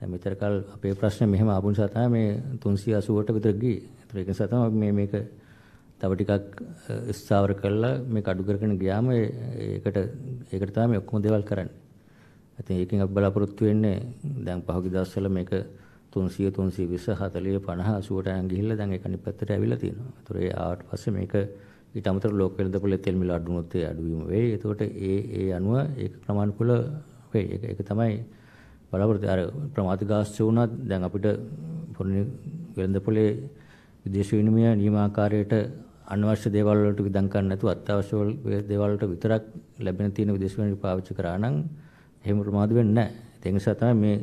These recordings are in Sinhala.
දැන් මෙතර කල් අපේ ප්‍රශ්නේ මෙහෙම ආපු නිසා තමයි මේ 380ට විතර ගියේ. ඒතර ඒක නිසා තමයි මේ මේක තව ටිකක් ස්ථාවර කරලා මේක අඩු කරගෙන ගියාම ඒකට ඒකට තමයි මේ ඔක්කොම දේවල් කරන්නේ. ඉතින් ඒකෙන් අපි බලාපොරොත්තු වෙන්නේ දැන් පහුගිය දවස්වල මේක 300 320 40 50 80ට යන ගිහිල්ලා දැන් ඒක අනිත් පැත්තට ඇවිල්ලා තියෙනවා. ඒතර ඒ ආවට පස්සේ මේක ඊට අමතරව ලෝක වෙළඳපොළ තෙල් මිල අඩු වුණොත් ඒ අඩුවීම වෙයි. ඒතකොට ඒ ඒ අනුව ඒක ක්‍රමානුකූල වෙයි. ඒක තමයි බලාපොරොත්තු අර ප්‍රමාදගාස්ත්‍ය වුණත් දැන් අපිට පොරණි වෙළඳපොලේ විදේශ විනිමය නියමාකාරයට අනවශ්‍ය දේවල් වලට විදන් කරන්න නැතුව අත්‍යවශ්‍ය දේවල් වලට විතරක් ලැබෙන තියෙන විදේශ විනිමය පාවිච්චි කරා නම් එහෙම ප්‍රමාද වෙන්නේ නැහැ. ඒ නිසා තමයි මේ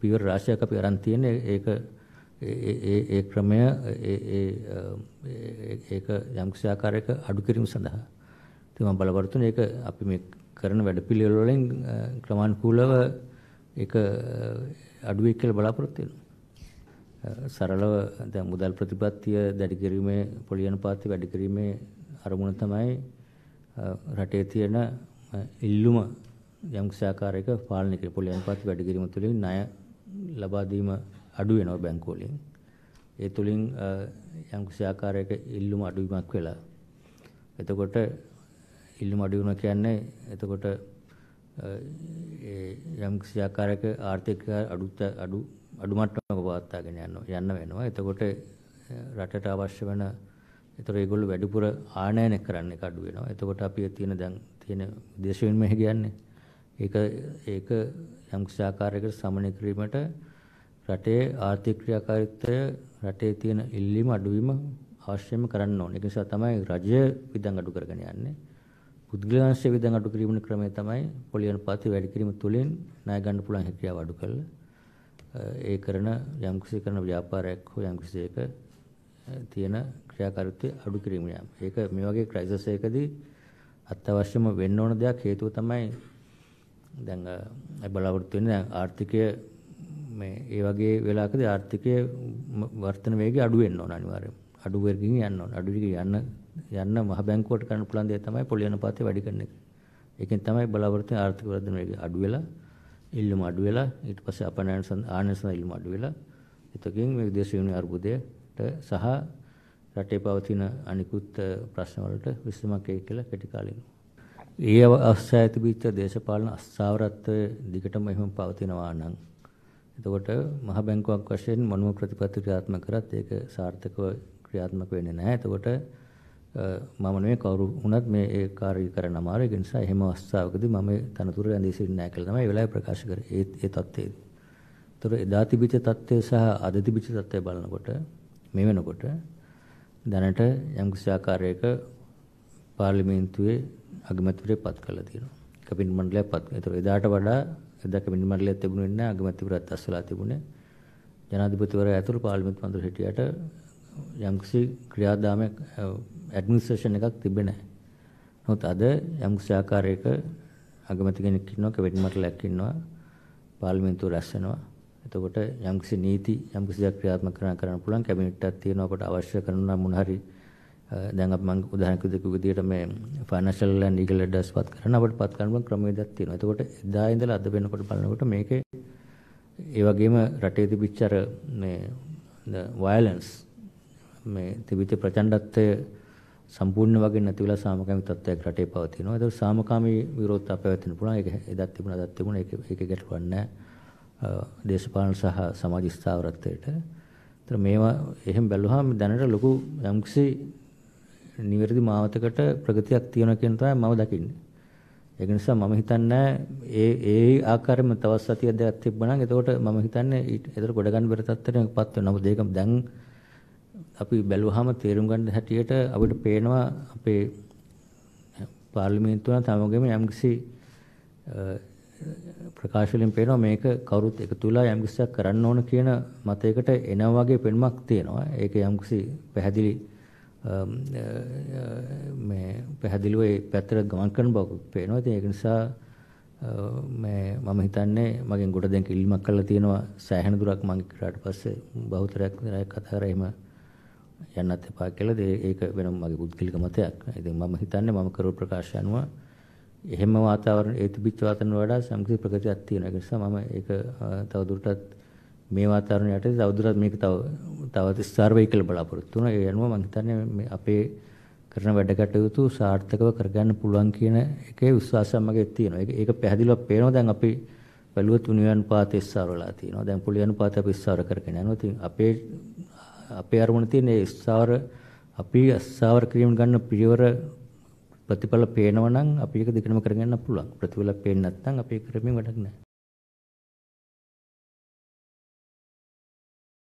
පියවර රාශියක් අපි අරන් තියෙන්නේ ඒක ඒ ඒ ක්‍රමය ඒ ඒ ඒක යම්කිසි ආකාරයක අඩු කිරීම සඳහා. ඉතින් මම බලාපොරොත්තු වෙන්නේ ඒක අපි මේ කරන වැඩපිළිවෙල වලින් ක්‍රමානුකූලව ඒක අඩුවෙක් කියලා බලාපොරොත්තු වෙනවා. සරලව දැන් මුදල් ප්‍රතිපත්තිය දැඩි කිරීමේ පොලි අනුපාතය වැඩි කිරීමේ අරමුණ තමයි රටේ තියෙන ඉල්ලුම යම්කිසි ආකාරයක පාලනය කිරීම පොලි අනුපාතය වැඩි කිරීම තුළින් ණය ලබා දීම අඩු වෙනවා බැංකුවලින්. ඒ තුළින් යම්කිසි ආකාරයක ඉල්ලුම අඩුවීමක් වෙලා. එතකොට ඉල්ලුම අඩු වෙනවා කියන්නේ එතකොට යම් ක්‍රියාකාරක ආර්ථික අඩුත් අඩු අඩු මට්ටමක පවත්වාගෙන යන්න යන්න වෙනවා. එතකොට රටට අවශ්‍ය වෙන ඒතර ඒගොල්ලෝ වැඩිපුර ආනයනය කරන්න එක අඩු වෙනවා. එතකොට අපි තියෙන දැන් තියෙන විදේශ විනිමය කියන්නේ ඒක ඒක යම් ක්‍රියාකාරයකට සමනය කිරීමට රටේ ආර්ථික ක්‍රියාකාරීත්වය රටේ තියෙන ඉල්ලීම අඩුවීම අවශ්‍යම කරන්න ඕනේ. ඒක නිසා තමයි රජය විදන් අඩු කරගෙන යන්නේ. පුද්ගලංශයේ විදන් අඩු කිරීම ක්‍රමය තමයි පොලියන පාති වැඩි කිරීම තුළින් ණය ගන්න පුළුවන් හැකියාව අඩු කරලා ඒ කරන යම්කිසි කරන ව්‍යාපාරයක් හෝ යම්කිසි එක තියෙන ක්‍රියාකාරීත්වය අඩු කිරීම යාම. ඒක මේ වගේ ක්‍රයිසස් එකකදී අත්‍යවශ්‍යම වෙන්න ඕන දෙයක් හේතුව තමයි දැන් බලාපොරොත්තු වෙන්නේ ආර්ථිකය මේ ඒ වගේ වෙලාවකදී ආර්ථිකයේ වර්තන වේගය අඩු වෙන්න ඕන අනිවාර්යයෙන්. අඩු වර්ගකින් යන්න ඕන. අඩු වර්ගකින් යන්න යන්න මහ බැංකුවට කරන්න පුළුවන් දේ තමයි පොලි අනුපාතය වැඩි කරන එක. ඒකෙන් තමයි බලාපොරොත්තු ආර්ථික වර්ධනය අඩු වෙලා, ඉල්ලුම අඩු වෙලා, ඊට පස්සේ අපනයන ආනසන ඉල්ලුම අඩු වෙලා, එතකින් මේ විදේශ විනිමය අර්බුදයට සහ රටේ පවතින අනිකුත් ප්‍රශ්න වලට විසඳුමක් එයි කියලා කෙටි කාලෙකින්. ඒ අවස්ථාවේ තිබිච්ච දේශපාලන අස්ථාවරත්වය දිගටම එහෙම පවතිනවා නම් එතකොට මහ බැංකුවක් වශයෙන් මොනම ප්‍රතිපත්ති ක්‍රියාත්මක කරත් ඒක සාර්ථකව ක්‍රියාත්මක වෙන්නේ නැහැ. එතකොට මම නෙමෙයි කවුරු වුණත් මේ ඒ කාර්යය කරන්න අමාරුයි ඒ නිසා එහෙම අවස්ථාවකදී මම තනතුර ඇඳී සිටින්නේ නැහැ කියලා තමයි ඒ වෙලාවේ ප්‍රකාශ කරේ ඒ ඒ தත්ත්වයේදී. ඒතර එදා තිබිච්ච தත්ත්වය සහ අද තිබිච්ච தත්ත්වය බලනකොට මේ වෙනකොට දැනට යම් කිසි ආකාරයක පාර්ලිමේන්තුවේ අගමැතිවරේ පත් කළා තියෙනවා. කැබිනට් මණ්ඩලයක් පත්. ඒතර එදාට වඩා එදා කැබිනට් මණ්ඩලයක් තිබුණේ නැහැ අගමැතිවරයත් අස්සලා තිබුණේ. ජනාධිපතිවරයා ඇතුළු පාර්ලිමේන්තු මන්ත්‍රී හිටියට යම්කිසි ක්‍රියාදාමයක් ඇඩ්මිනිස්ට්‍රේෂන් එකක් තිබෙන්නේ නැහැ. නමුත් අද යම්කිසි ආකාරයක අගමැති කෙනෙක් ඉන්නවා කැබිනට් මණ්ඩලයක් ඉන්නවා පාර්ලිමේන්තුව රැස් වෙනවා. එතකොට යම්කිසි නීති යම්කිසි දයක් ක්‍රියාත්මක කරන්න කරන්න පුළුවන් කැබිනට් එකක් තියෙනවා අපට අවශ්‍ය කරන මොන හරි දැන් අපි මම උදාහරණයක් දෙකක විදිහට මේ ෆයිනෑන්ෂල් ඇන්ඩ් ලීගල් ඇඩ්වයිස් පත් කරන්න අපිට පත් කරන්න පුළුවන් ක්‍රමවේදයක් තියෙනවා. එතකොට එදා ඉඳලා අද වෙනකොට බලනකොට මේකේ ඒ වගේම රටේ තිබිච්ච අර මේ වයලන්ස් මේ තිබිච්ච ප්‍රචණ්ඩත්වය සම්පූර්ණ වගේ නැති වෙලා සාමකාමී තත්ත්වයක් රටේ පවතිනවා. ඒක සාමකාමී විරෝධතා පැවැත්වෙන්න පුළුවන්. ඒක එදත් තිබුණා, අදත් තිබුණා. ඒක ඒක ගැටලුවන්නේ දේශපාලන සහ සමාජ ස්ථාවරත්වයට. ඒතර මේවා එහෙම බැලුවාම දැනට ලොකු යම්කිසි නිවැරදි මාවතකට ප්‍රගතියක් තියෙනවා කියන තමයි මම දකින්නේ. ඒක නිසා මම හිතන්නේ ඒ ඒ ආකාරයෙන්ම තවත් සතියක් දෙකක් තිබ්බනම් එතකොට මම හිතන්නේ ඒතර ගොඩ ගන්න බැරි තත්ත්වයකටපත් වෙනවා. මොකද ඒක දැන් අපි බැලුවාම තේරුම් ගන්න හැටියට අපිට පේනවා අපේ පාර්ලිමේන්තුව තමගෙම යම්කිසි ප්‍රකාශ වලින් පේනවා මේක කවුරුත් එකතු වෙලා යම්කිසියක් කරන්න ඕන කියන මතයකට එනවා වගේ පෙනුමක් තියෙනවා. ඒක යම්කිසි පැහැදිලි මේ පැහැදිලිව ඒ පැත්තට ගමන් කරන බව පේනවා. ඉතින් ඒක නිසා මේ මම හිතන්නේ මගෙන් ගොඩ දැන් කිලිමක් කරලා තියෙනවා සෑහෙන දුරක් මම කරාට පස්සේ බහුතරයක් කතා කරා එහෙම යන්නත් එපා කියලා ඒක වෙනම මගේ පුද්ගලික මතයක්. ඉතින් මම හිතන්නේ මම කරපු ප්‍රකාශය අනුව එහෙම වාතාවරණ ඒ තිබිච්ච වාතාවරණ වඩා සම්කෘති ප්‍රගතියක් තියෙනවා. ඒ නිසා මම ඒක තවදුරටත් මේ වාතාවරණ යටතේ තවදුරටත් මේක තව තවත් ස්ථාර වෙයි කියලා බලාපොරොත්තු වෙනවා. ඒ අනුව මම හිතන්නේ අපේ කරන වැඩ කටයුතු සාර්ථකව කරගන්න පුළුවන් කියන එකේ විශ්වාසය මගේ තියෙනවා. ඒක ඒක පැහැදිලිව පේනවා දැන් අපි බැලුවොත් උණුයන් පාතේ ඉස්සර වෙලා තියෙනවා. දැන් පුලියන් පාත අපි ඉස්සර කරගෙන යනවා. ඉතින් අපේ අපේ අරමුණ තියෙන ඒ ස්ථාවර අපි ස්ථාවර කිරීම ගන්න පියවර ප්‍රතිඵල පේනවනම් අපි ඒක දිගටම කරගෙන යන්න පුළුවන්. ප්‍රතිඵල පේන්නේ නැත්නම් අපි කරමින් වැඩක් නැහැ.